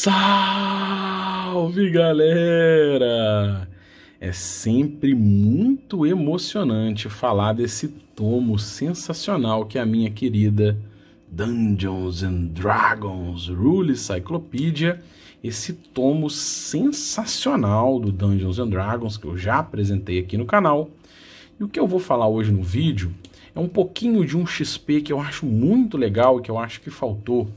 Salve galera! É sempre muito emocionante falar desse tomo sensacional que é a minha querida Dungeons and Dragons Rule Cyclopedia, esse tomo sensacional do Dungeons and Dragons que eu já apresentei aqui no canal. E o que eu vou falar hoje no vídeo é um pouquinho de um XP que eu acho muito legal e que eu acho que faltou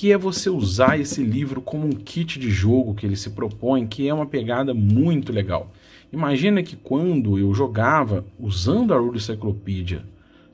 que é você usar esse livro como um kit de jogo que ele se propõe, que é uma pegada muito legal. Imagina que quando eu jogava usando a Rule Encyclopedia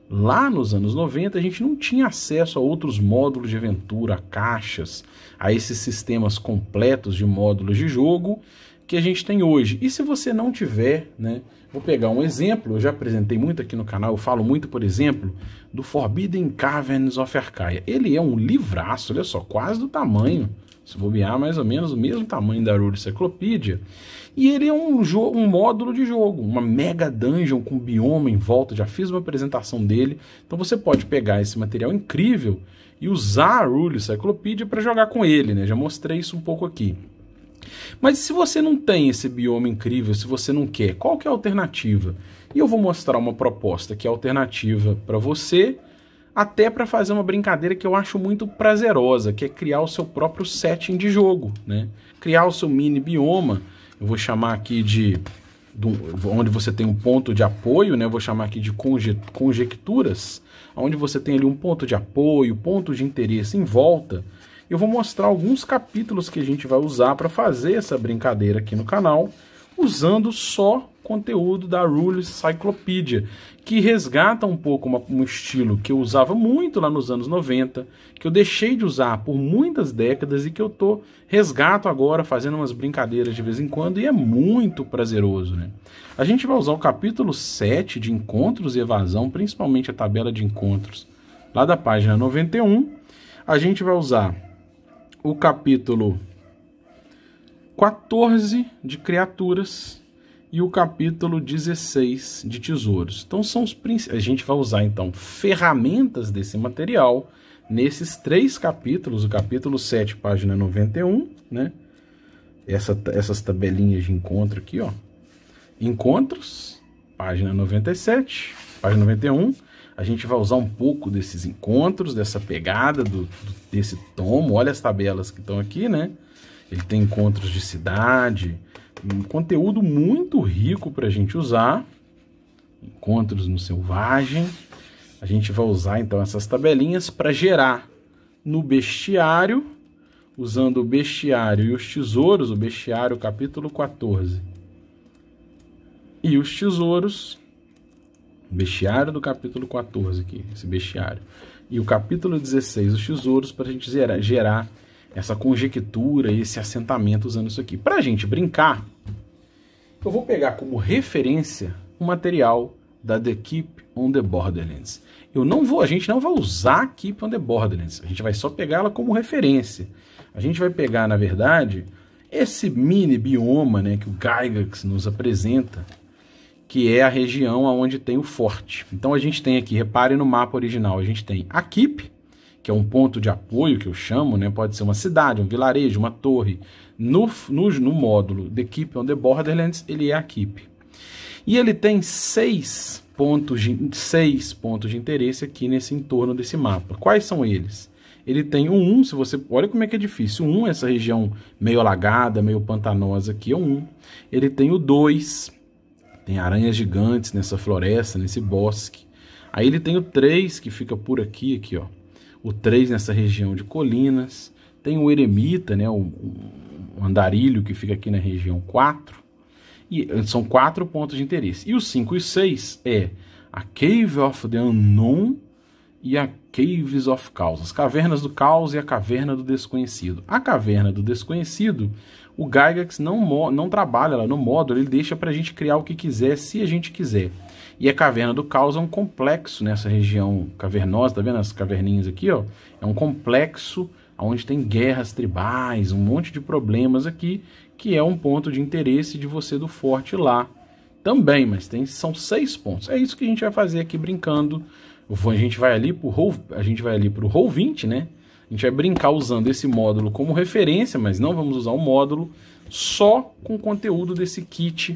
Lá nos anos 90, a gente não tinha acesso a outros módulos de aventura, a caixas, a esses sistemas completos de módulos de jogo que a gente tem hoje. E se você não tiver, né, vou pegar um exemplo, eu já apresentei muito aqui no canal, eu falo muito, por exemplo, do Forbidden Caverns of Arcaia. Ele é um livraço, olha só, quase do tamanho, se bobear, mais ou menos o mesmo tamanho da Rule Cyclopedia. E ele é um, jogo, um módulo de jogo, uma mega dungeon com bioma em volta, já fiz uma apresentação dele. Então você pode pegar esse material incrível e usar a Rule Cyclopedia para jogar com ele, né? Já mostrei isso um pouco aqui. Mas se você não tem esse bioma incrível, se você não quer, qual que é a alternativa? E eu vou mostrar uma proposta que é alternativa para você, até para fazer uma brincadeira que eu acho muito prazerosa, que é criar o seu próprio setting de jogo, né? Criar o seu mini bioma, eu vou chamar aqui de, onde você tem um ponto de apoio, né? Eu vou chamar aqui de conje, conjecturas, onde você tem ali um ponto de apoio, ponto de interesse em volta, eu vou mostrar alguns capítulos que a gente vai usar para fazer essa brincadeira aqui no canal, usando só conteúdo da Rule Cyclopedia, que resgata um pouco uma, um estilo que eu usava muito lá nos anos 90, que eu deixei de usar por muitas décadas e que eu tô resgato agora fazendo umas brincadeiras de vez em quando e é muito prazeroso, né? A gente vai usar o capítulo 7 de Encontros e Evasão, principalmente a tabela de encontros lá da página 91. A gente vai usar o capítulo 14 de criaturas e o capítulo 16 de tesouros. Então são os principais. a gente vai usar então ferramentas desse material nesses três capítulos, o capítulo 7, página 91, né? Essa, essas tabelinhas de encontro aqui, ó. Encontros, página 97, página 91, a gente vai usar um pouco desses encontros, dessa pegada do, do desse tomo. Olha as tabelas que estão aqui, né? Ele tem encontros de cidade, um conteúdo muito rico para a gente usar. Encontros no Selvagem. A gente vai usar então essas tabelinhas para gerar no bestiário, usando o bestiário e os tesouros, o bestiário capítulo 14. E os tesouros Bestiário do capítulo 14 aqui, esse bestiário. E o capítulo 16, os tesouros, para a gente gerar, gerar essa conjectura e esse assentamento usando isso aqui. Para a gente brincar, eu vou pegar como referência o material da The Keep on the Borderlands. Eu não vou, a gente não vai usar a Keep on the Borderlands, a gente vai só pegar ela como referência. A gente vai pegar, na verdade, esse mini bioma né, que o Gygax nos apresenta que é a região onde tem o forte. Então a gente tem aqui, repare no mapa original, a gente tem Aquip, que é um ponto de apoio que eu chamo, né? pode ser uma cidade, um vilarejo, uma torre. No, no, no módulo The Keep on the Borderlands, ele é Aquip. E ele tem seis pontos, de, seis pontos de interesse aqui nesse entorno desse mapa. Quais são eles? Ele tem o 1, se você. Olha como é que é difícil. O 1, essa região meio alagada, meio pantanosa aqui, é o 1. Ele tem o 2, tem aranhas gigantes nessa floresta, nesse bosque. Aí ele tem o 3 que fica por aqui, aqui, ó. O 3 nessa região de colinas. Tem o eremita, né, o, o andarilho que fica aqui na região 4. E eh, são quatro pontos de interesse. E os 5 e 6 é a Cave of the Unknown e a Caves of cause as cavernas do caos e a caverna do desconhecido. A caverna do desconhecido, o Gygax não, não trabalha lá no módulo, ele deixa para a gente criar o que quiser, se a gente quiser. E a Caverna do Caos é um complexo nessa região cavernosa, tá vendo as caverninhas aqui, ó? É um complexo onde tem guerras tribais, um monte de problemas aqui, que é um ponto de interesse de você do forte lá também, mas tem, são seis pontos. É isso que a gente vai fazer aqui brincando. A gente vai ali pro roll, a gente vai ali pro roll 20, né? A gente vai brincar usando esse módulo como referência, mas não vamos usar o um módulo, só com o conteúdo desse kit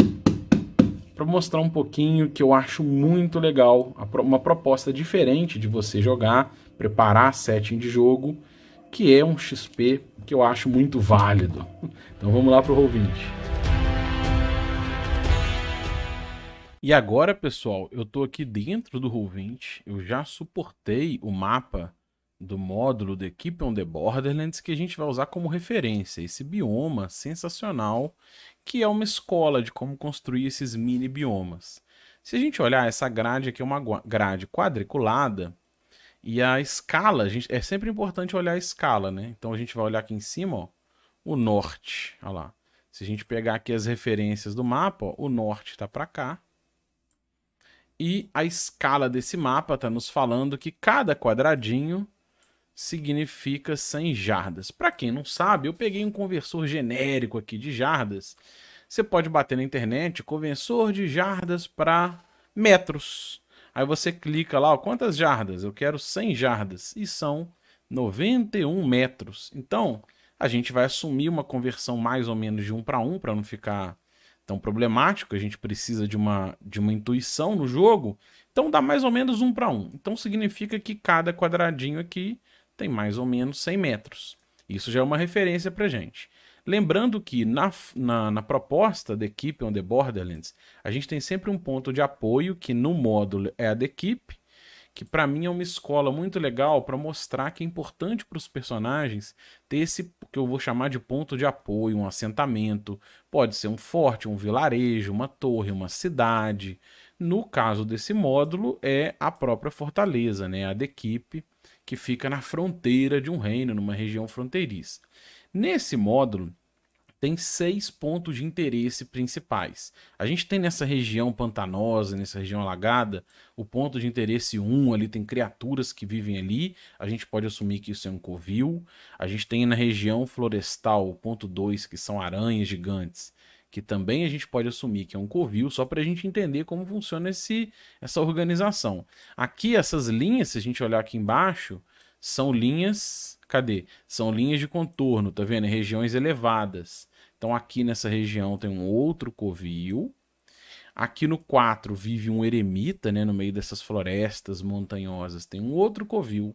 para mostrar um pouquinho que eu acho muito legal, uma proposta diferente de você jogar, preparar setting de jogo, que é um XP que eu acho muito válido. Então vamos lá para o Roll20. E agora, pessoal, eu estou aqui dentro do Roll20, eu já suportei o mapa do módulo The Keep on the Borderlands que a gente vai usar como referência, esse bioma sensacional que é uma escola de como construir esses mini biomas. Se a gente olhar, essa grade aqui é uma grade quadriculada e a escala, a gente, é sempre importante olhar a escala, né? Então a gente vai olhar aqui em cima, ó, o norte, olha lá. Se a gente pegar aqui as referências do mapa, ó, o norte está para cá, e a escala desse mapa está nos falando que cada quadradinho significa 100 jardas. Para quem não sabe, eu peguei um conversor genérico aqui de jardas. Você pode bater na internet conversor de jardas para metros. Aí você clica lá, ó, quantas jardas? Eu quero 100 jardas e são 91 metros. Então, a gente vai assumir uma conversão mais ou menos de 1 para 1 para não ficar tão problemático, a gente precisa de uma, de uma intuição no jogo, então dá mais ou menos um para um. Então significa que cada quadradinho aqui tem mais ou menos 100 metros. Isso já é uma referência para gente. Lembrando que na, na, na, proposta da equipe on the Borderlands, a gente tem sempre um ponto de apoio que no módulo é a da equipe, que para mim é uma escola muito legal para mostrar que é importante para os personagens ter esse que eu vou chamar de ponto de apoio, um assentamento, pode ser um forte, um vilarejo, uma torre, uma cidade. No caso desse módulo é a própria fortaleza, né, a da equipe que fica na fronteira de um reino, numa região fronteiriça. Nesse módulo, tem seis pontos de interesse principais. A gente tem nessa região pantanosa, nessa região alagada, o ponto de interesse 1, um, ali tem criaturas que vivem ali, a gente pode assumir que isso é um covil. A gente tem na região florestal, o ponto 2, que são aranhas gigantes que também a gente pode assumir que é um covil, só para a gente entender como funciona esse, essa organização. Aqui, essas linhas, se a gente olhar aqui embaixo, são linhas. Cadê? São linhas de contorno, tá vendo? É regiões elevadas. Então, aqui nessa região tem um outro covil. Aqui no 4 vive um eremita, né? No meio dessas florestas montanhosas tem um outro covil.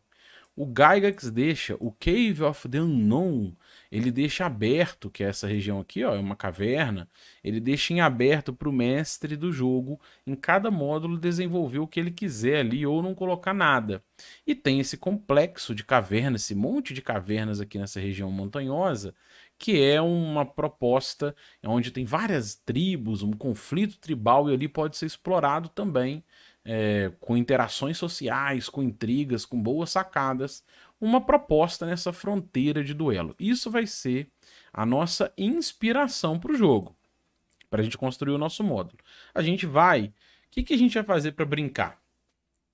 O Gygax deixa, o Cave of the Unknown, ele deixa aberto, que é essa região aqui, ó, é uma caverna, ele deixa em aberto para o mestre do jogo, em cada módulo, desenvolver o que ele quiser ali ou não colocar nada. E tem esse complexo de cavernas, esse monte de cavernas aqui nessa região montanhosa, que é uma proposta onde tem várias tribos, um conflito tribal, e ali pode ser explorado também é, com interações sociais, com intrigas, com boas sacadas, uma proposta nessa fronteira de duelo. Isso vai ser a nossa inspiração para o jogo, para a gente construir o nosso módulo. A gente vai. O que, que a gente vai fazer para brincar?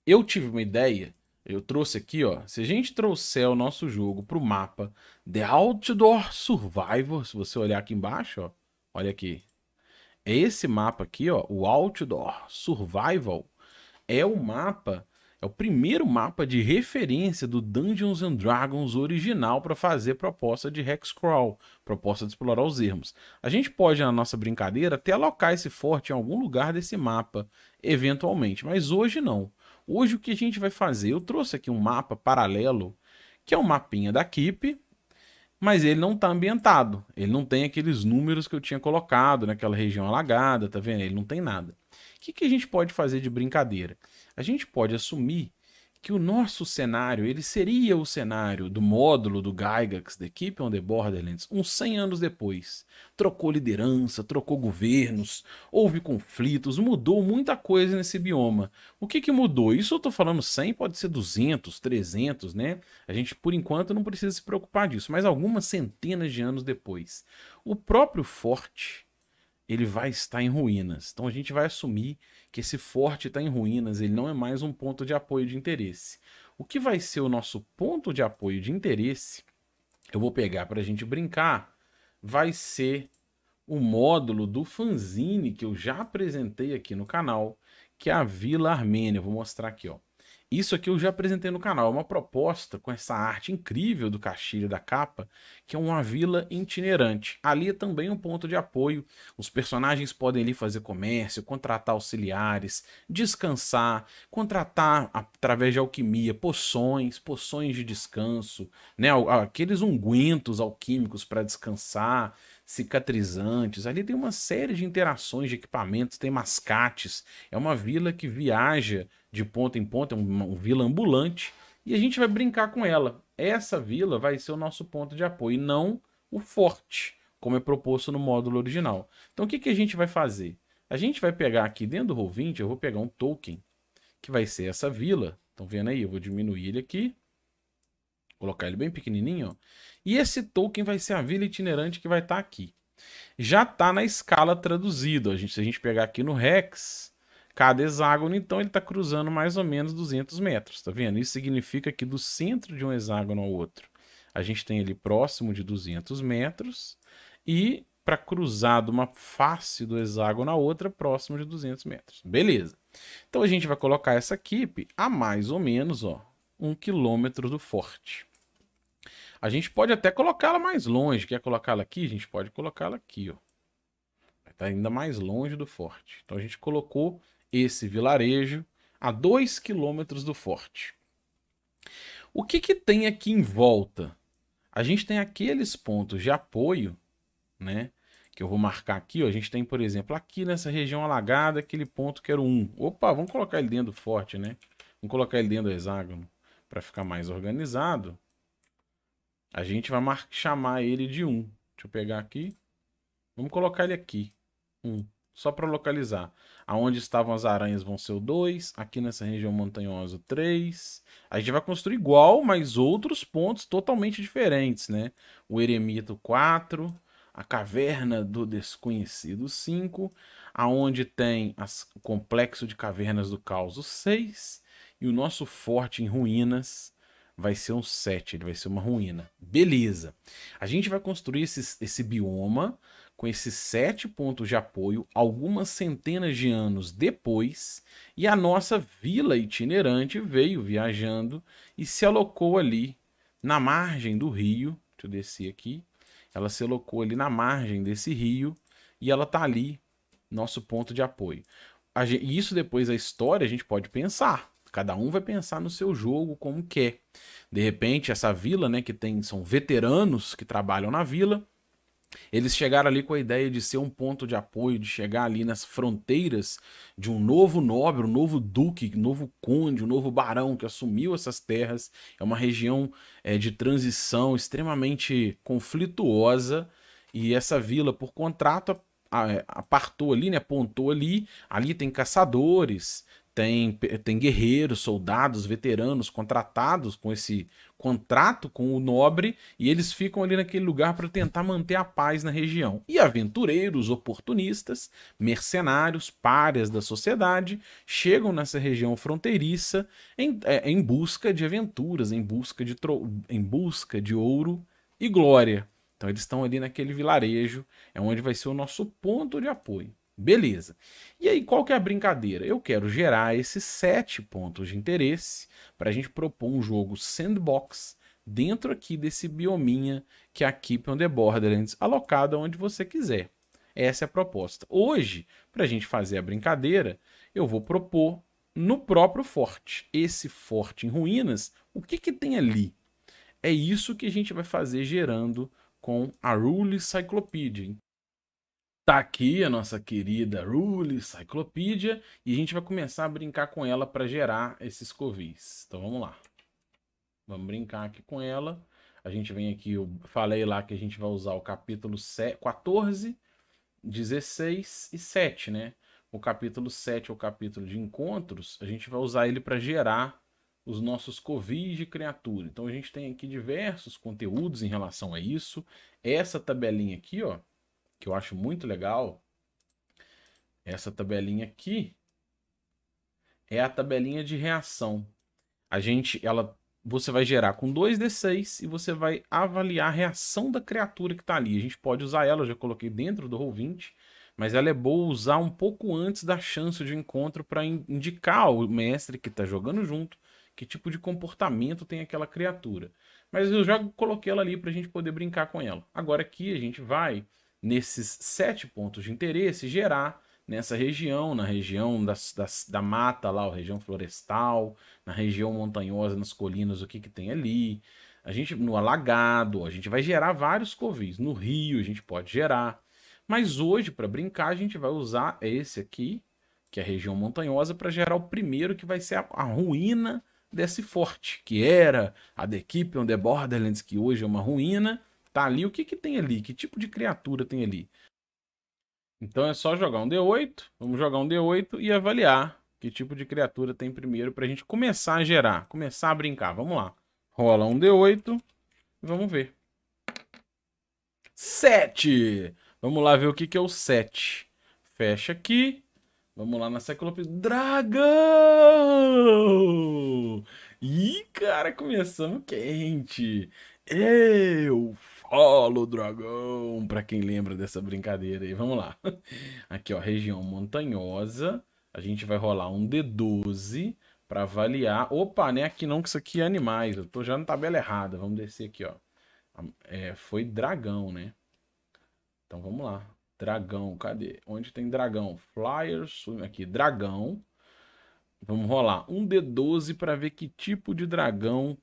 Eu tive uma ideia eu trouxe aqui, ó. Se a gente trouxer o nosso jogo pro mapa The Outdoor Survivor, se você olhar aqui embaixo, ó, olha aqui. É esse mapa aqui, ó, o Outdoor Survival é o mapa, é o primeiro mapa de referência do Dungeons and Dragons original para fazer proposta de hexcrawl, proposta de explorar os ermos. A gente pode, na nossa brincadeira, até alocar esse forte em algum lugar desse mapa, eventualmente, mas hoje não. Hoje o que a gente vai fazer? Eu trouxe aqui um mapa paralelo, que é um mapinha da Keep, mas ele não está ambientado. Ele não tem aqueles números que eu tinha colocado naquela região alagada, tá vendo? Ele não tem nada que, que a gente pode fazer de brincadeira? A gente pode assumir que o nosso cenário, ele seria o cenário do módulo do Gygax, da equipe on the Borderlands, uns 100 anos depois. Trocou liderança, trocou governos, houve conflitos, mudou muita coisa nesse bioma. O que, que mudou? Isso eu estou falando 100, pode ser 200, 300, né? A gente, por enquanto, não precisa se preocupar disso, mas algumas centenas de anos depois. O próprio forte ele vai estar em ruínas. Então a gente vai assumir que esse forte está em ruínas, ele não é mais um ponto de apoio de interesse. O que vai ser o nosso ponto de apoio de interesse, eu vou pegar para a gente brincar, vai ser o módulo do fanzine que eu já apresentei aqui no canal, que é a Vila Armênia. Vou mostrar aqui, ó. Isso aqui eu já apresentei no canal, é uma proposta com essa arte incrível do Castilho da Capa, que é uma vila itinerante. Ali é também um ponto de apoio, os personagens podem ali fazer comércio, contratar auxiliares, descansar, contratar através de alquimia poções, poções de descanso, né, aqueles ungüentos alquímicos para descansar, cicatrizantes. Ali tem uma série de interações de equipamentos, tem mascates. É uma vila que viaja de ponta em ponta, é uma, uma vila ambulante. E a gente vai brincar com ela. Essa vila vai ser o nosso ponto de apoio, e não o forte, como é proposto no módulo original. Então o que, que a gente vai fazer? A gente vai pegar aqui dentro do Roll20, eu vou pegar um token, que vai ser essa vila. Estão vendo aí? Eu vou diminuir ele aqui. Colocar ele bem pequenininho, ó. E esse token vai ser a vila itinerante que vai estar tá aqui. Já está na escala traduzido. A gente, se a gente pegar aqui no Rex, cada hexágono, então, ele está cruzando mais ou menos 200 metros, tá vendo? Isso significa que do centro de um hexágono ao outro, a gente tem ele próximo de 200 metros e para cruzar de uma face do hexágono à outra, próximo de 200 metros. Beleza. Então a gente vai colocar essa equipe a mais ou menos ó, um quilômetro do forte. A gente pode até colocá-la mais longe. Quer colocá-la aqui? A gente pode colocá-la aqui, ó. Está ainda mais longe do forte. Então a gente colocou esse vilarejo a 2 quilômetros do forte. O que, que tem aqui em volta? A gente tem aqueles pontos de apoio, né? Que eu vou marcar aqui, ó. A gente tem, por exemplo, aqui nessa região alagada, aquele ponto que era o 1. Opa, vamos colocar ele dentro do forte, né? Vamos colocar ele dentro do hexágono para ficar mais organizado. A gente vai chamar ele de 1. Deixa eu pegar aqui. Vamos colocar ele aqui. 1. Só para localizar. Aonde estavam as aranhas vão ser o 2. Aqui nessa região montanhosa, o 3. A gente vai construir igual, mas outros pontos totalmente diferentes, né? O Eremito, 4. A caverna do desconhecido, 5. Aonde tem as, o complexo de cavernas do caos, 6. E o nosso forte em ruínas, vai ser um 7, ele vai ser uma ruína. Beleza. A gente vai construir esse, esse bioma com esses sete pontos de apoio algumas centenas de anos depois, e a nossa vila itinerante veio viajando e se alocou ali na margem do rio. Deixa eu descer aqui. Ela se alocou ali na margem desse rio e ela tá ali, nosso ponto de apoio. Gente, isso depois da história a gente pode pensar. Cada um vai pensar no seu jogo como quer. De repente, essa vila, né, que tem são veteranos que trabalham na vila, eles chegaram ali com a ideia de ser um ponto de apoio, de chegar ali nas fronteiras de um novo nobre, um novo duque, um novo conde, um novo barão que assumiu essas terras. É uma região é, de transição extremamente conflituosa e essa vila, por contrato, apartou ali, né, apontou ali. Ali tem caçadores, tem, tem guerreiros, soldados, veteranos contratados com esse contrato com o nobre e eles ficam ali naquele lugar para tentar manter a paz na região. E aventureiros, oportunistas, mercenários, párias da sociedade chegam nessa região fronteiriça em, é, em busca de aventuras, em busca de, em busca de ouro e glória. Então eles estão ali naquele vilarejo, é onde vai ser o nosso ponto de apoio. Beleza. E aí, qual que é a brincadeira? Eu quero gerar esses sete pontos de interesse para a gente propor um jogo sandbox dentro aqui desse biominha que é a Keep on the Borderlands, alocada onde você quiser. Essa é a proposta. Hoje, para a gente fazer a brincadeira, eu vou propor no próprio forte. Esse forte em ruínas, o que, que tem ali? É isso que a gente vai fazer gerando com a Rule Cyclopedia. Tá aqui a nossa querida Rule Cyclopedia e a gente vai começar a brincar com ela para gerar esses covis. Então vamos lá. Vamos brincar aqui com ela. A gente vem aqui, eu falei lá que a gente vai usar o capítulo 14, 16 e 7, né? O capítulo 7 é o capítulo de encontros, a gente vai usar ele para gerar os nossos covis de criatura. Então a gente tem aqui diversos conteúdos em relação a isso. Essa tabelinha aqui, ó, que eu acho muito legal, essa tabelinha aqui é a tabelinha de reação. A gente, ela, você vai gerar com 2d6 e você vai avaliar a reação da criatura que está ali. A gente pode usar ela, eu já coloquei dentro do Roll20, mas ela é boa usar um pouco antes da chance de encontro para in indicar ao mestre que está jogando junto que tipo de comportamento tem aquela criatura. Mas eu já coloquei ela ali para a gente poder brincar com ela. Agora aqui a gente vai nesses sete pontos de interesse, gerar nessa região, na região das, das, da mata lá, a região florestal, na região montanhosa, nas colinas, o que, que tem ali. A gente, no alagado, a gente vai gerar vários covis. No rio, a gente pode gerar. Mas hoje, para brincar, a gente vai usar esse aqui, que é a região montanhosa, para gerar o primeiro, que vai ser a, a ruína desse forte, que era a The Keep on the Borderlands, que hoje é uma ruína, tá ali, o que que tem ali? Que tipo de criatura tem ali? Então é só jogar um D8, vamos jogar um D8 e avaliar que tipo de criatura tem primeiro pra gente começar a gerar, começar a brincar. Vamos lá. Rola um D8 e vamos ver. 7! Vamos lá ver o que que é o 7. Fecha aqui. Vamos lá na Cyclope. Dragão! Ih, cara, começamos quente. Eu Rola dragão, para quem lembra dessa brincadeira aí. Vamos lá. Aqui, ó, região montanhosa. A gente vai rolar um D12 para avaliar. Opa, né? Aqui não, que isso aqui é animais. Eu tô já na tabela errada. Vamos descer aqui, ó. É, foi dragão, né? Então vamos lá. Dragão, cadê? Onde tem dragão? Flyers, aqui, dragão. Vamos rolar um D12 para ver que tipo de dragão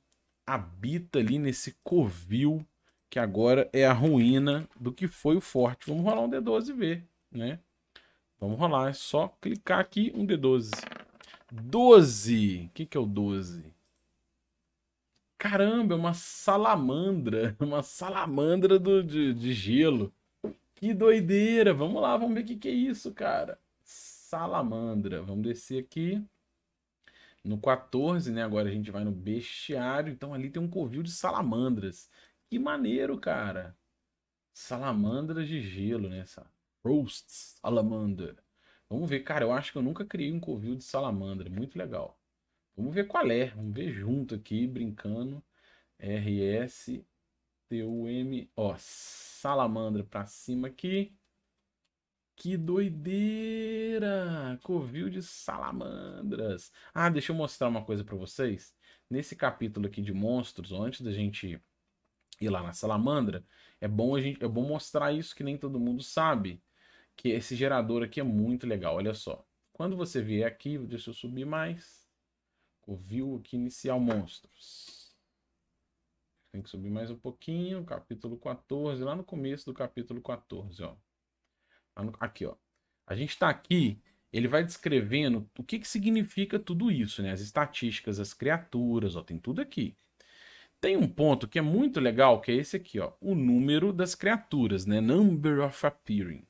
habita ali nesse covil que agora é a ruína do que foi o forte. Vamos rolar um D12 e ver, né? Vamos rolar, é só clicar aqui, um D12. 12! O que, que é o 12? Caramba, é uma salamandra, uma salamandra do, de, de gelo. Que doideira! Vamos lá, vamos ver o que, que é isso, cara. Salamandra. Vamos descer aqui no 14, né? Agora a gente vai no bestiário. Então ali tem um covil de salamandras. Que maneiro, cara. Salamandras de gelo, né? roast salamander. Vamos ver, cara. Eu acho que eu nunca criei um covil de salamandra. Muito legal. Vamos ver qual é. Vamos ver junto aqui, brincando. RS TUM. Ó, salamandra pra cima aqui. Que doideira! Covil de salamandras. Ah, deixa eu mostrar uma coisa para vocês. Nesse capítulo aqui de monstros, antes da gente e lá na Salamandra, é bom, a gente, é bom mostrar isso que nem todo mundo sabe. Que esse gerador aqui é muito legal, olha só. Quando você vier aqui, deixa eu subir mais. view aqui, inicial monstros. Tem que subir mais um pouquinho, capítulo 14, lá no começo do capítulo 14, ó. Aqui, ó. A gente está aqui ele vai descrevendo o que, que significa tudo isso, né? As estatísticas, as criaturas, ó, tem tudo aqui. Tem um ponto que é muito legal, que é esse aqui, ó, o número das criaturas, né? Number of appearing.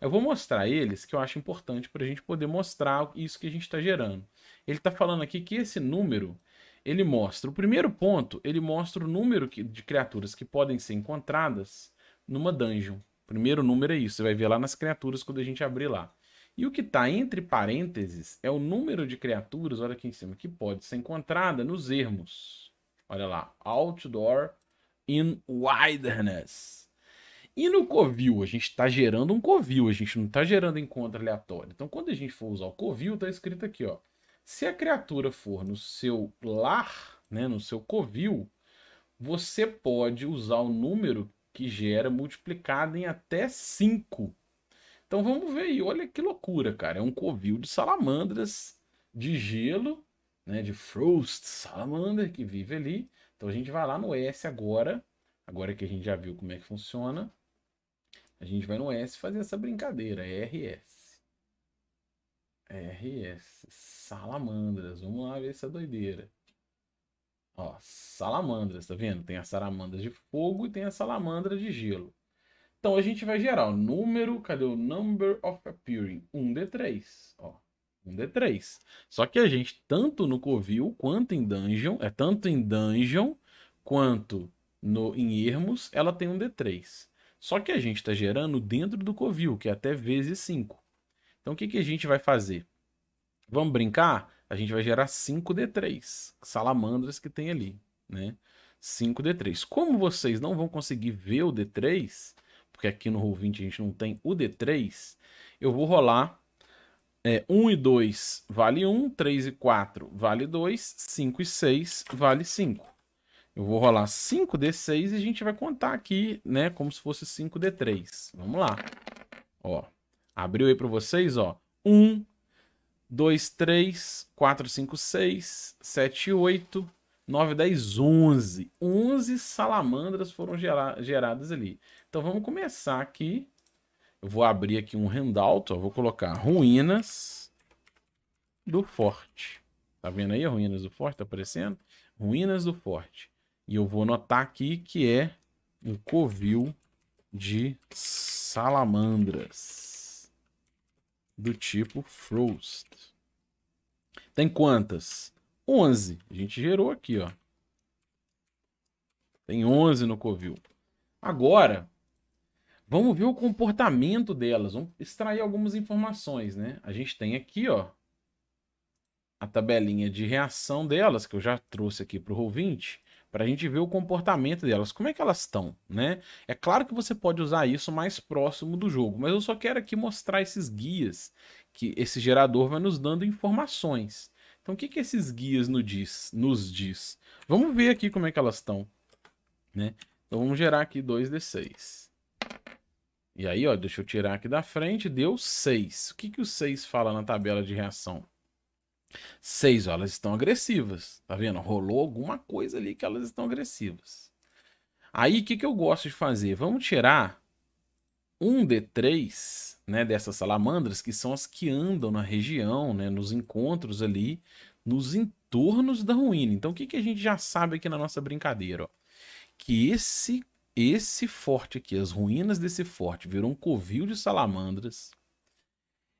Eu vou mostrar eles, que eu acho importante para a gente poder mostrar isso que a gente está gerando. Ele está falando aqui que esse número, ele mostra... O primeiro ponto, ele mostra o número de criaturas que podem ser encontradas numa dungeon. O primeiro número é isso, você vai ver lá nas criaturas quando a gente abrir lá. E o que está entre parênteses é o número de criaturas, olha aqui em cima, que pode ser encontrada nos ermos. Olha lá, Outdoor in Wilderness. E no Covil, a gente está gerando um Covil, a gente não está gerando encontro aleatório. Então, quando a gente for usar o Covil, está escrito aqui, ó. Se a criatura for no seu lar, né, no seu Covil, você pode usar o número que gera multiplicado em até 5. Então vamos ver aí, olha que loucura, cara. É um covil de salamandras de gelo né, de Frost Salamander que vive ali. Então a gente vai lá no S agora, agora que a gente já viu como é que funciona, a gente vai no S fazer essa brincadeira, RS. RS, salamandras, vamos lá ver essa doideira. Ó, salamandras, tá vendo? Tem a salamandra de fogo e tem a salamandra de gelo. Então a gente vai gerar o número, cadê o number of appearing? 1d3, ó. Um D3. Só que a gente, tanto no Covil quanto em Dungeon, é tanto em Dungeon quanto no, em Ermos, ela tem um D3. Só que a gente está gerando dentro do Covil, que é até vezes 5. Então o que, que a gente vai fazer? Vamos brincar? A gente vai gerar 5D3, salamandras que tem ali, né? 5D3. Como vocês não vão conseguir ver o D3, porque aqui no Roll20 a gente não tem o D3, eu vou rolar é, 1 e 2 vale 1, 3 e 4 vale 2, 5 e 6 vale 5. Eu vou rolar 5d6 e a gente vai contar aqui, né, como se fosse 5d3. Vamos lá. Ó, abriu aí para vocês, ó. 1, 2, 3, 4, 5, 6, 7, 8, 9, 10, 11. 11 salamandras foram gera geradas ali. Então vamos começar aqui eu vou abrir aqui um handout, ó, vou colocar ruínas do forte. Tá vendo aí ruínas do forte? Tá aparecendo? Ruínas do forte. E eu vou anotar aqui que é um covil de salamandras do tipo Frost. Tem quantas? 11. A gente gerou aqui, ó. Tem 11 no covil. Agora, Vamos ver o comportamento delas, vamos extrair algumas informações, né? A gente tem aqui, ó, a tabelinha de reação delas, que eu já trouxe aqui para o roll para a gente ver o comportamento delas, como é que elas estão, né? É claro que você pode usar isso mais próximo do jogo, mas eu só quero aqui mostrar esses guias que esse gerador vai nos dando informações. Então, o que, que esses guias nos diz? Nos diz? Vamos ver aqui como é que elas estão, né? Então, vamos gerar aqui 2d6. E aí, ó, deixa eu tirar aqui da frente, deu 6. O que, que o 6 fala na tabela de reação? 6, elas estão agressivas, tá vendo? Rolou alguma coisa ali que elas estão agressivas. Aí, o que, que eu gosto de fazer? Vamos tirar um D3 né, dessas salamandras, que são as que andam na região, né, nos encontros ali, nos entornos da ruína. Então, o que, que a gente já sabe aqui na nossa brincadeira? Ó? Que esse esse forte aqui, as ruínas desse forte, virou um covil de salamandras.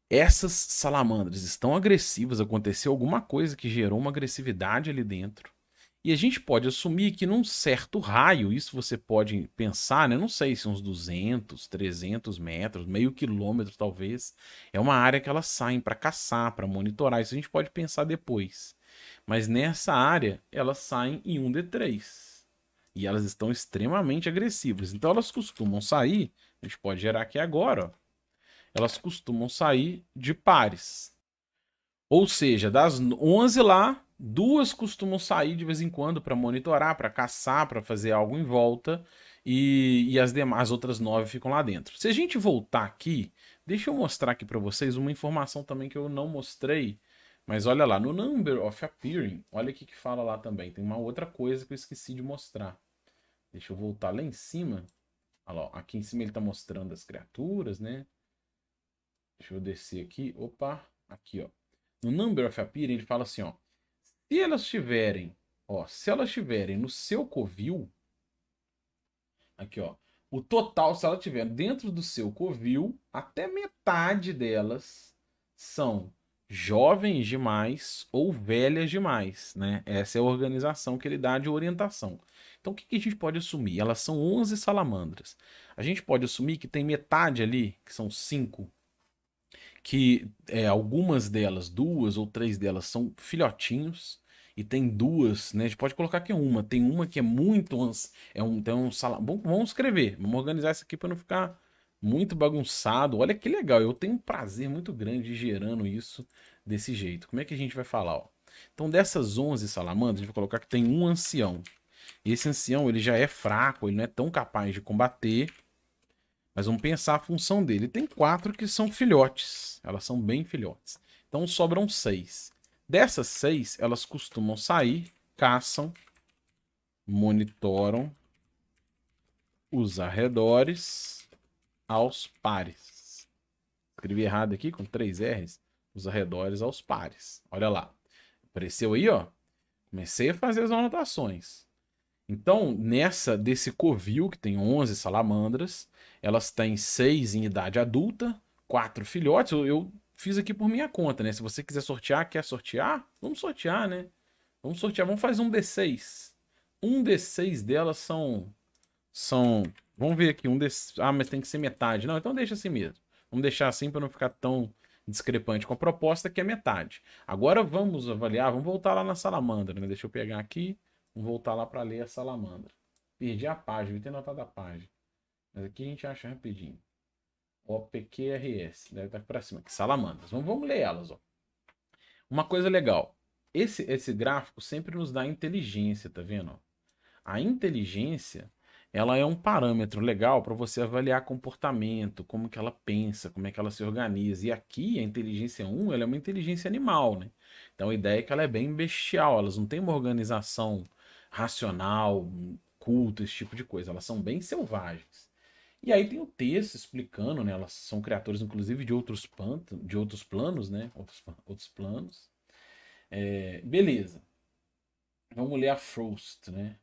Essas salamandras estão agressivas, aconteceu alguma coisa que gerou uma agressividade ali dentro. E a gente pode assumir que num certo raio, isso você pode pensar, né? Não sei se uns 200, 300 metros, meio quilômetro talvez, é uma área que elas saem para caçar, para monitorar. Isso a gente pode pensar depois. Mas nessa área, elas saem em 1D3. E elas estão extremamente agressivas. Então elas costumam sair, a gente pode gerar aqui agora, ó, elas costumam sair de pares. Ou seja, das 11 lá, duas costumam sair de vez em quando para monitorar, para caçar, para fazer algo em volta. E, e as demais, outras nove ficam lá dentro. Se a gente voltar aqui, deixa eu mostrar aqui para vocês uma informação também que eu não mostrei. Mas olha lá, no Number of Appearing, olha o que fala lá também. Tem uma outra coisa que eu esqueci de mostrar. Deixa eu voltar lá em cima. Olha lá, aqui em cima ele está mostrando as criaturas, né? Deixa eu descer aqui. Opa, aqui, ó. No Number of Appear, ele fala assim, ó. Se elas tiverem, ó, se elas tiverem no seu covil, aqui, ó. O total, se elas tiverem dentro do seu covil, até metade delas são jovens demais ou velhas demais, né? Essa é a organização que ele dá de orientação. Então o que, que a gente pode assumir? Elas são 11 salamandras. A gente pode assumir que tem metade ali, que são 5, que é, algumas delas, duas ou três delas, são filhotinhos e tem duas, né? A gente pode colocar que é uma. Tem uma que é muito. É um, tem um salam. Bom, vamos escrever. Vamos organizar isso aqui para não ficar muito bagunçado. Olha que legal. Eu tenho um prazer muito grande gerando isso desse jeito. Como é que a gente vai falar? Ó? Então, dessas 11 salamandras, a gente vai colocar que tem um ancião. E esse ancião, ele já é fraco, ele não é tão capaz de combater. Mas vamos pensar a função dele. Tem quatro que são filhotes. Elas são bem filhotes. Então sobram seis. Dessas seis, elas costumam sair, caçam, monitoram os arredores aos pares. Escrevi errado aqui com três R's. Os arredores aos pares. Olha lá. Apareceu aí, ó. Comecei a fazer as anotações. Então, nessa desse covil, que tem 11 salamandras, elas têm 6 em idade adulta, 4 filhotes. Eu, eu, fiz aqui por minha conta, né? Se você quiser sortear, quer sortear? Vamos sortear, né? Vamos sortear, vamos fazer um D6. Um D6 delas são. são Vamos ver aqui, um D6. Ah, mas tem que ser metade. Não, então deixa assim mesmo. Vamos deixar assim para não ficar tão discrepante com a proposta, que é metade. Agora vamos avaliar, vamos voltar lá na salamandra, né? Deixa eu pegar aqui. Vamos voltar lá para ler a salamandra. Perdi a página, devia ter notado a página. Mas aqui a gente acha rapidinho. OPQRS, deve estar tá aqui para cima. que salamandras. Vamos, vamos ler elas. Ó. Uma coisa legal. Esse, esse gráfico sempre nos dá inteligência, tá vendo? A inteligência ela é um parâmetro legal para você avaliar comportamento, como que ela pensa, como é que ela se organiza. E aqui a inteligência 1 ela é uma inteligência animal, né? Então a ideia é que ela é bem bestial, elas não têm uma organização racional, culto, esse tipo de coisa. Elas são bem selvagens. E aí tem o texto explicando, né? Elas são criaturas, inclusive, de outros, de outros planos, né? Outros, outros planos. É, beleza. Vamos ler a Frost, né?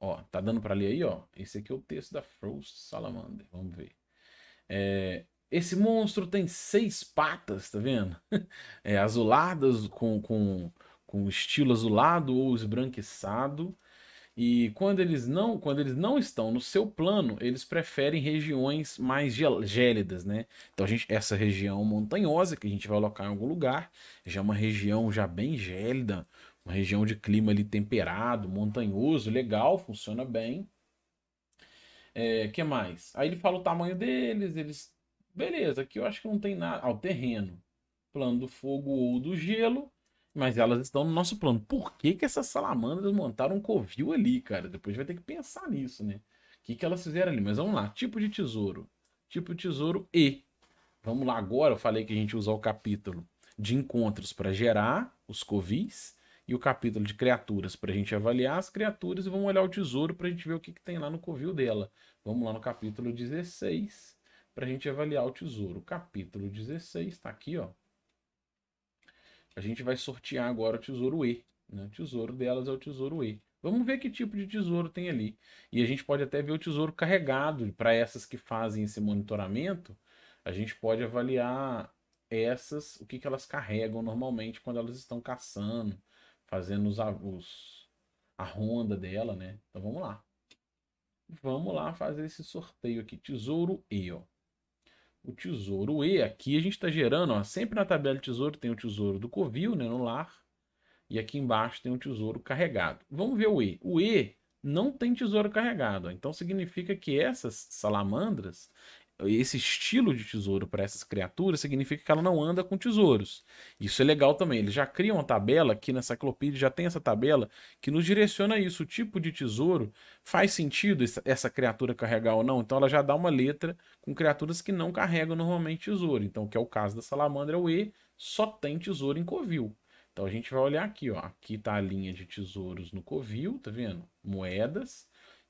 Ó, tá dando para ler aí, ó. Esse aqui é o texto da Frost Salamander. Vamos ver. É, esse monstro tem seis patas, tá vendo? É, azuladas com, com com estilo azulado ou esbranquiçado. E quando eles não, quando eles não estão no seu plano, eles preferem regiões mais gélidas, né? Então a gente, essa região montanhosa que a gente vai alocar em algum lugar, já é uma região já bem gélida, uma região de clima ali temperado, montanhoso, legal, funciona bem. É, que mais? Aí ele fala o tamanho deles, eles beleza, aqui eu acho que não tem nada, ao ah, terreno, plano do fogo ou do gelo. Mas elas estão no nosso plano. Por que, que essas salamandras montaram um covil ali, cara? Depois vai ter que pensar nisso, né? O que, que elas fizeram ali? Mas vamos lá. Tipo de tesouro. Tipo de tesouro E. Vamos lá agora. Eu falei que a gente usa o capítulo de encontros para gerar os covis e o capítulo de criaturas para a gente avaliar as criaturas e vamos olhar o tesouro para a gente ver o que, que tem lá no covil dela. Vamos lá no capítulo 16 para a gente avaliar o tesouro. capítulo 16 está aqui, ó a gente vai sortear agora o tesouro E. Né? O tesouro delas é o tesouro E. Vamos ver que tipo de tesouro tem ali. E a gente pode até ver o tesouro carregado. Para essas que fazem esse monitoramento, a gente pode avaliar essas, o que, que elas carregam normalmente quando elas estão caçando, fazendo os, os, a ronda dela, né? Então vamos lá. Vamos lá fazer esse sorteio aqui. Tesouro E, ó o tesouro E. Aqui a gente está gerando, ó, sempre na tabela de tesouro tem o tesouro do covil, né, no lar, e aqui embaixo tem o tesouro carregado. Vamos ver o E. O E não tem tesouro carregado, ó, então significa que essas salamandras esse estilo de tesouro para essas criaturas significa que ela não anda com tesouros. Isso é legal também. Ele já cria uma tabela aqui na Cyclopedia, já tem essa tabela que nos direciona isso. O tipo de tesouro faz sentido essa criatura carregar ou não. Então ela já dá uma letra com criaturas que não carregam normalmente tesouro. Então, que é o caso da salamandra, é o E só tem tesouro em covil. Então a gente vai olhar aqui, ó. Aqui tá a linha de tesouros no covil, tá vendo? Moedas.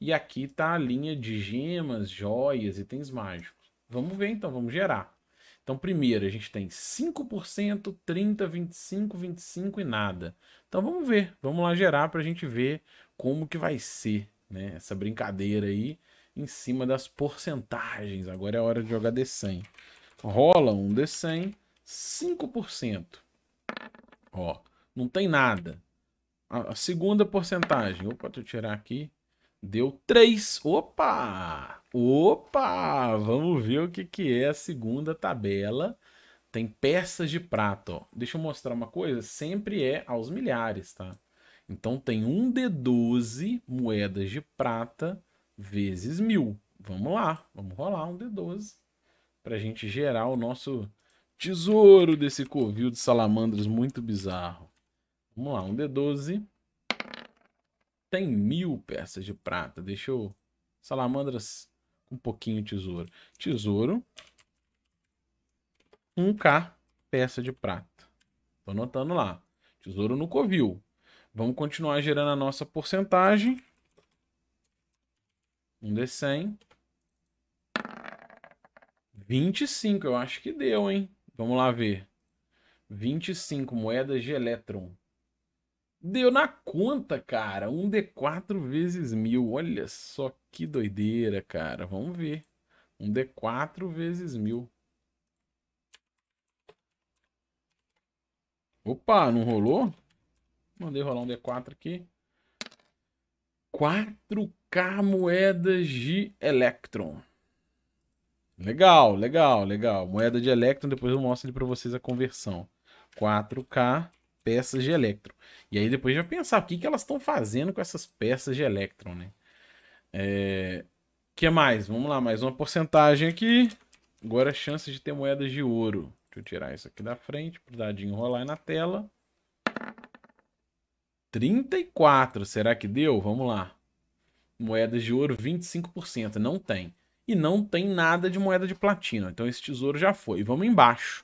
E aqui está a linha de gemas, joias, itens mágicos. Vamos ver então, vamos gerar. Então, primeiro, a gente tem 5%, 30%, 25%, 25% e nada. Então, vamos ver. Vamos lá gerar para a gente ver como que vai ser né? essa brincadeira aí em cima das porcentagens. Agora é hora de jogar D100. Rola um D100, 5%. Ó, não tem nada. A segunda porcentagem, opa, deixa eu tirar aqui. Deu 3. Opa! Opa! Vamos ver o que, que é a segunda tabela. Tem peças de prata, ó. Deixa eu mostrar uma coisa. Sempre é aos milhares, tá? Então tem um D12 moedas de prata vezes mil. Vamos lá, vamos rolar um D12 para a gente gerar o nosso tesouro desse covil de salamandras muito bizarro. Vamos lá, um D12. 100 mil peças de prata. Deixa eu... Salamandras um pouquinho de tesouro. Tesouro. 1k peça de prata. Tô anotando lá. Tesouro no covil. Vamos continuar gerando a nossa porcentagem. Um d 100. 25, eu acho que deu, hein? Vamos lá ver. 25 moedas de elétron. Deu na conta, cara. Um D4 vezes mil. Olha só que doideira, cara. Vamos ver. Um D4 vezes mil. Opa, não rolou? Mandei rolar um D4 aqui. 4K moedas de Electron. Legal, legal, legal. Moeda de Electron, depois eu mostro ele para vocês a conversão. 4K peças de elétron E aí depois já pensar o que, que elas estão fazendo com essas peças de elétron né? É... que mais? Vamos lá, mais uma porcentagem aqui. Agora a é chance de ter moedas de ouro. Deixa eu tirar isso aqui da frente para o dadinho rolar na tela. 34, será que deu? Vamos lá. Moedas de ouro, 25%. Não tem. E não tem nada de moeda de platina. Então esse tesouro já foi. Vamos embaixo.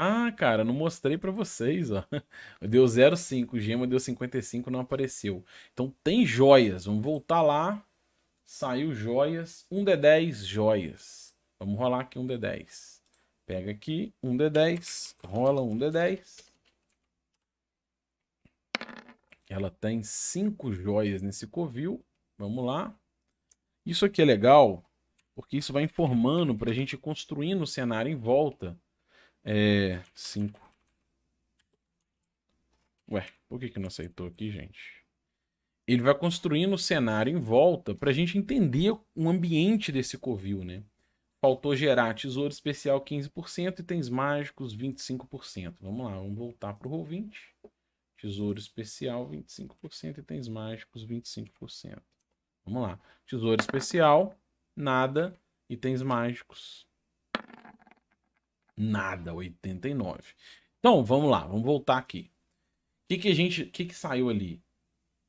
Ah, cara, não mostrei para vocês, ó. Deu 0,5, gema deu 55, não apareceu. Então tem joias, vamos voltar lá. Saiu joias, 1 de 10 joias. Vamos rolar aqui 1 de 10. Pega aqui, 1 de 10, rola 1 de 10. Ela tem 5 joias nesse covil. Vamos lá. Isso aqui é legal, porque isso vai informando para a gente construir no cenário em volta é. 5. Ué, por que, que não aceitou aqui, gente? Ele vai construindo o cenário em volta para a gente entender o ambiente desse covil, né? Faltou gerar tesouro especial 15% e itens mágicos 25%. Vamos lá, vamos voltar para o roll 20. Tesouro especial 25%, e itens mágicos 25%. Vamos lá. Tesouro especial, nada, itens mágicos Nada, 89. Então, vamos lá, vamos voltar aqui. O que, que a gente. O que, que saiu ali?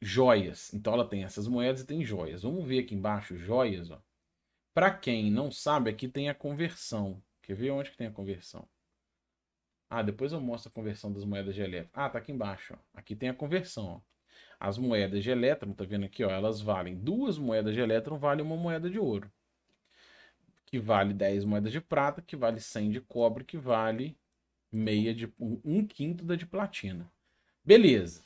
Joias. Então ela tem essas moedas e tem joias. Vamos ver aqui embaixo, joias, ó. Para quem não sabe, aqui tem a conversão. Quer ver onde que tem a conversão? Ah, depois eu mostro a conversão das moedas de elétron. Ah, tá aqui embaixo. Ó. Aqui tem a conversão. Ó. As moedas de elétron, tá vendo aqui, ó, elas valem. Duas moedas de elétron valem uma moeda de ouro que vale 10 moedas de prata, que vale 100 de cobre, que vale meia de um quinto da de platina. Beleza.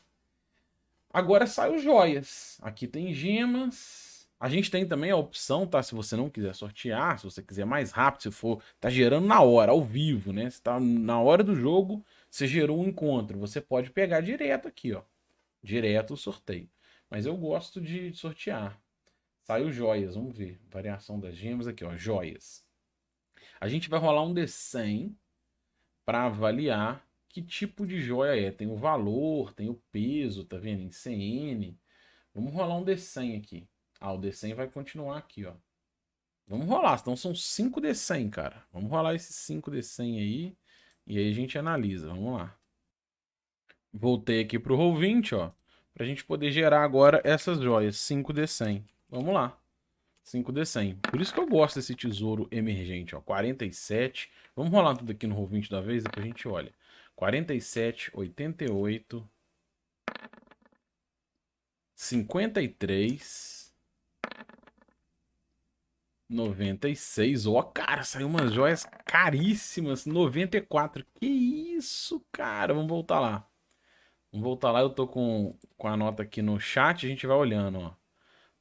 Agora saem os joias. Aqui tem gemas. A gente tem também a opção, tá? Se você não quiser sortear, se você quiser mais rápido, se for, tá gerando na hora, ao vivo, né? Se tá na hora do jogo, você gerou um encontro, você pode pegar direto aqui, ó. Direto o sorteio. Mas eu gosto de sortear. Saiu joias, vamos ver. Variação das gemas aqui, ó, joias. A gente vai rolar um D100 para avaliar que tipo de joia é. Tem o valor, tem o peso, tá vendo? Em CN. Vamos rolar um D100 aqui. Ah, o D100 vai continuar aqui, ó. Vamos rolar, então são 5 D100, cara. Vamos rolar esses 5 D100 aí e aí a gente analisa, vamos lá. Voltei aqui pro Roll20, ó, pra gente poder gerar agora essas joias, 5 D100. Vamos lá. 5D100. Por isso que eu gosto desse tesouro emergente, ó. 47. Vamos rolar tudo aqui no roll 20 da vez, depois a gente olha. 47, 88, 53, 96. Ó, cara, saiu umas joias caríssimas. 94. Que isso, cara? Vamos voltar lá. Vamos voltar lá. Eu tô com, com a nota aqui no chat. A gente vai olhando, ó.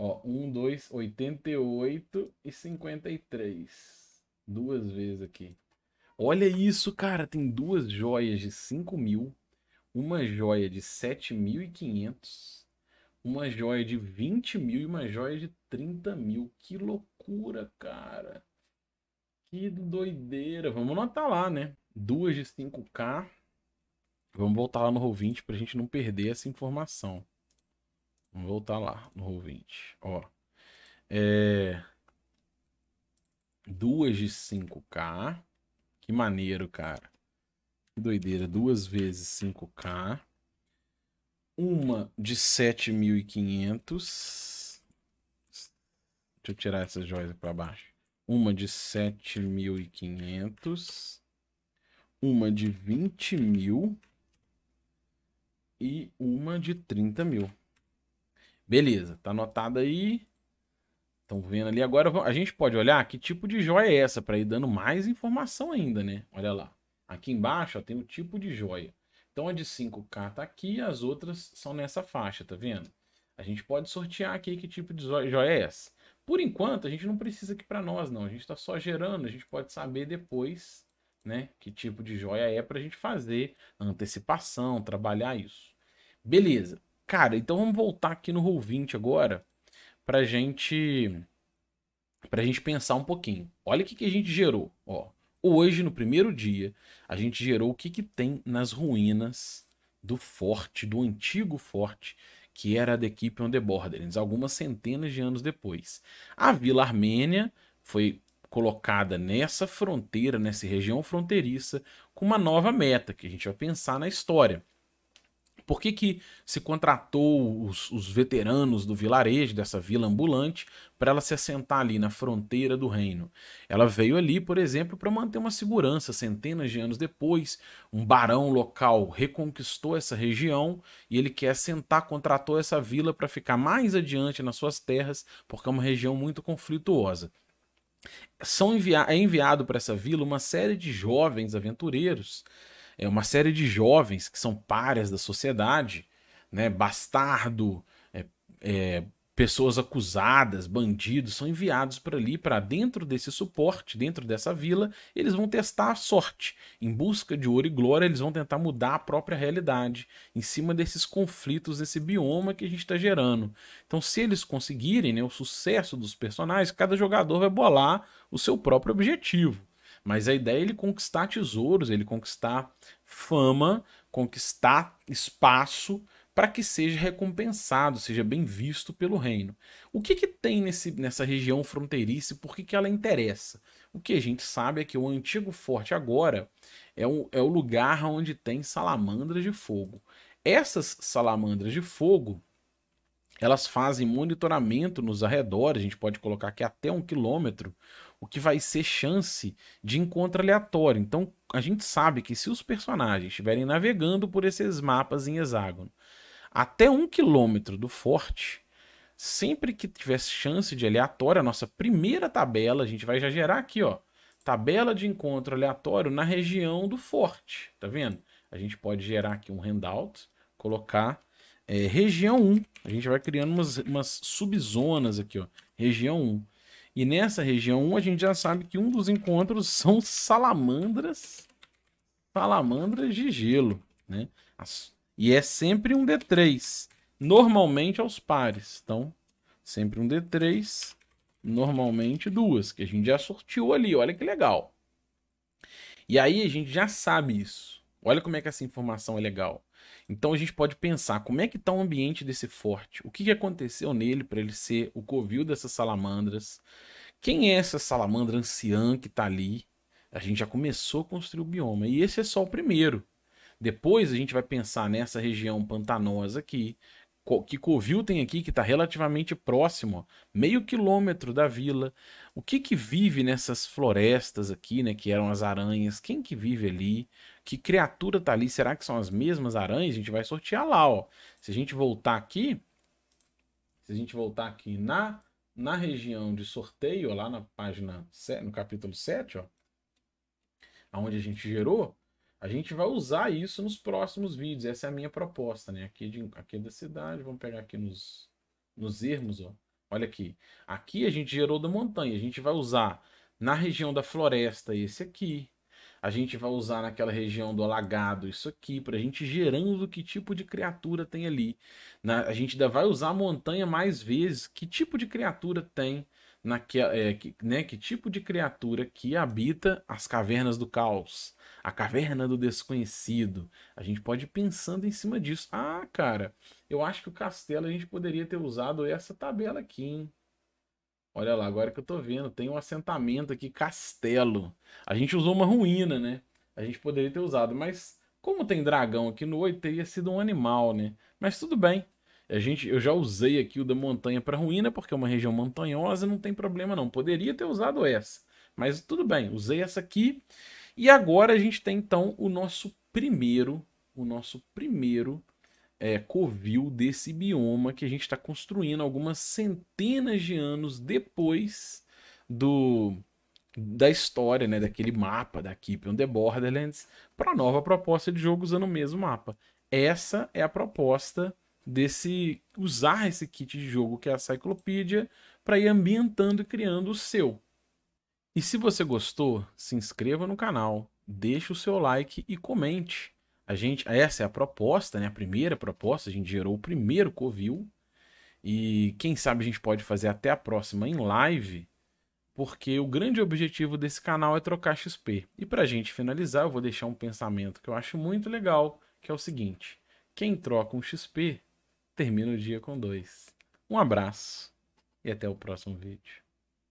Ó, 1, 2, 88 e 53. Duas vezes aqui. Olha isso, cara. Tem duas joias de 5 mil. Uma joia de 7.500. Uma joia de 20 mil e uma joia de 30 mil. Que loucura, cara. Que doideira. Vamos anotar lá, né? Duas de 5K. Vamos voltar lá no Roll20 pra gente não perder essa informação. Vamos voltar lá no Roll20. Ó. É... Duas de 5K. Que maneiro, cara. Que doideira. Duas vezes 5K. Uma de 7.500. Deixa eu tirar essas joias para baixo. Uma de 7.500. Uma de 20.000. E uma de 30 mil. Beleza, tá anotado aí. Estão vendo ali. Agora a gente pode olhar que tipo de joia é essa para ir dando mais informação ainda, né? Olha lá. Aqui embaixo ó, tem o tipo de joia. Então a de 5K tá aqui, as outras são nessa faixa, tá vendo? A gente pode sortear aqui que tipo de joia é essa. Por enquanto, a gente não precisa aqui para nós, não. A gente está só gerando, a gente pode saber depois né, que tipo de joia é para a gente fazer antecipação, trabalhar isso. Beleza. Cara, então vamos voltar aqui no Roll20 agora pra gente pra gente pensar um pouquinho. Olha o que, que a gente gerou, ó. Hoje, no primeiro dia, a gente gerou o que, que tem nas ruínas do forte, do antigo forte, que era a equipe Keep on the Borderlands, algumas centenas de anos depois. A Vila Armênia foi colocada nessa fronteira, nessa região fronteiriça, com uma nova meta, que a gente vai pensar na história. Por que, que se contratou os, os veteranos do vilarejo, dessa vila ambulante, para ela se assentar ali na fronteira do reino? Ela veio ali, por exemplo, para manter uma segurança. Centenas de anos depois, um barão local reconquistou essa região e ele quer assentar, contratou essa vila para ficar mais adiante nas suas terras, porque é uma região muito conflituosa são envia é enviado para essa vila uma série de jovens aventureiros é uma série de jovens que são párias da sociedade, né, bastardo, é, é, pessoas acusadas, bandidos, são enviados para ali, para dentro desse suporte, dentro dessa vila, eles vão testar a sorte. Em busca de ouro e glória, eles vão tentar mudar a própria realidade, em cima desses conflitos, desse bioma que a gente está gerando. Então, se eles conseguirem né, o sucesso dos personagens, cada jogador vai bolar o seu próprio objetivo. Mas a ideia é ele conquistar tesouros, ele conquistar fama, conquistar espaço para que seja recompensado, seja bem visto pelo reino. O que, que tem nesse, nessa região fronteiriça e por que, que ela interessa? O que a gente sabe é que o antigo forte agora é o, é o lugar onde tem salamandras de fogo. Essas salamandras de fogo elas fazem monitoramento nos arredores, a gente pode colocar aqui até um quilômetro, o que vai ser chance de encontro aleatório. Então a gente sabe que se os personagens estiverem navegando por esses mapas em hexágono até um quilômetro do forte, sempre que tiver chance de aleatório, a nossa primeira tabela, a gente vai já gerar aqui, ó, tabela de encontro aleatório na região do forte, tá vendo? A gente pode gerar aqui um handout, colocar é, região 1, a gente vai criando umas, umas subzonas aqui, ó, região 1. E nessa região 1, a gente já sabe que um dos encontros são salamandras, salamandras de gelo, né? E é sempre um D3, normalmente aos pares. Então, sempre um D3, normalmente duas, que a gente já sortiu ali, olha que legal. E aí a gente já sabe isso. Olha como é que essa informação é legal. Então a gente pode pensar como é que está o ambiente desse forte, o que, que aconteceu nele para ele ser o covil dessas salamandras, quem é essa salamandra anciã que está ali. A gente já começou a construir o bioma e esse é só o primeiro. Depois a gente vai pensar nessa região pantanosa aqui, que Covil tem aqui, que está relativamente próximo, meio quilômetro da vila. O que que vive nessas florestas aqui, né, que eram as aranhas? Quem que vive ali? Que criatura tá ali? Será que são as mesmas aranhas? A gente vai sortear lá, ó. Se a gente voltar aqui, se a gente voltar aqui na na região de sorteio, lá na página, no capítulo 7, ó, aonde a gente gerou, a gente vai usar isso nos próximos vídeos. Essa é a minha proposta, né? Aqui, de, aqui é da cidade, vamos pegar aqui nos, nos ermos, ó. Olha aqui. Aqui a gente gerou da montanha. A gente vai usar na região da floresta esse aqui. A gente vai usar naquela região do alagado isso aqui, para a gente gerando que tipo de criatura tem ali. Na, a gente ainda vai usar a montanha mais vezes, que tipo de criatura tem naque, é, que, né, que tipo de criatura que habita as cavernas do caos, a caverna do desconhecido. A gente pode ir pensando em cima disso. Ah, cara, eu acho que o castelo a gente poderia ter usado essa tabela aqui, hein? Olha lá, agora que eu tô vendo, tem um assentamento aqui, castelo. A gente usou uma ruína, né? A gente poderia ter usado, mas como tem dragão aqui no 8, teria sido um animal, né? Mas tudo bem, a gente, eu já usei aqui o da montanha para ruína, porque é uma região montanhosa, não tem problema não. Poderia ter usado essa, mas tudo bem, usei essa aqui. E agora a gente tem então o nosso primeiro, o nosso primeiro é, covil desse bioma que a gente está construindo algumas centenas de anos depois do da história, né, daquele mapa da Keep on the Borderlands para a nova proposta de jogo usando o mesmo mapa. Essa é a proposta desse usar esse kit de jogo que é a Cyclopedia para ir ambientando e criando o seu. E se você gostou, se inscreva no canal, deixe o seu like e comente. A gente, essa é a proposta, né? A primeira proposta, a gente gerou o primeiro covil e quem sabe a gente pode fazer até a próxima em live, porque o grande objetivo desse canal é trocar XP. E para a gente finalizar, eu vou deixar um pensamento que eu acho muito legal, que é o seguinte: quem troca um XP termino o dia com dois. Um abraço e até o próximo vídeo.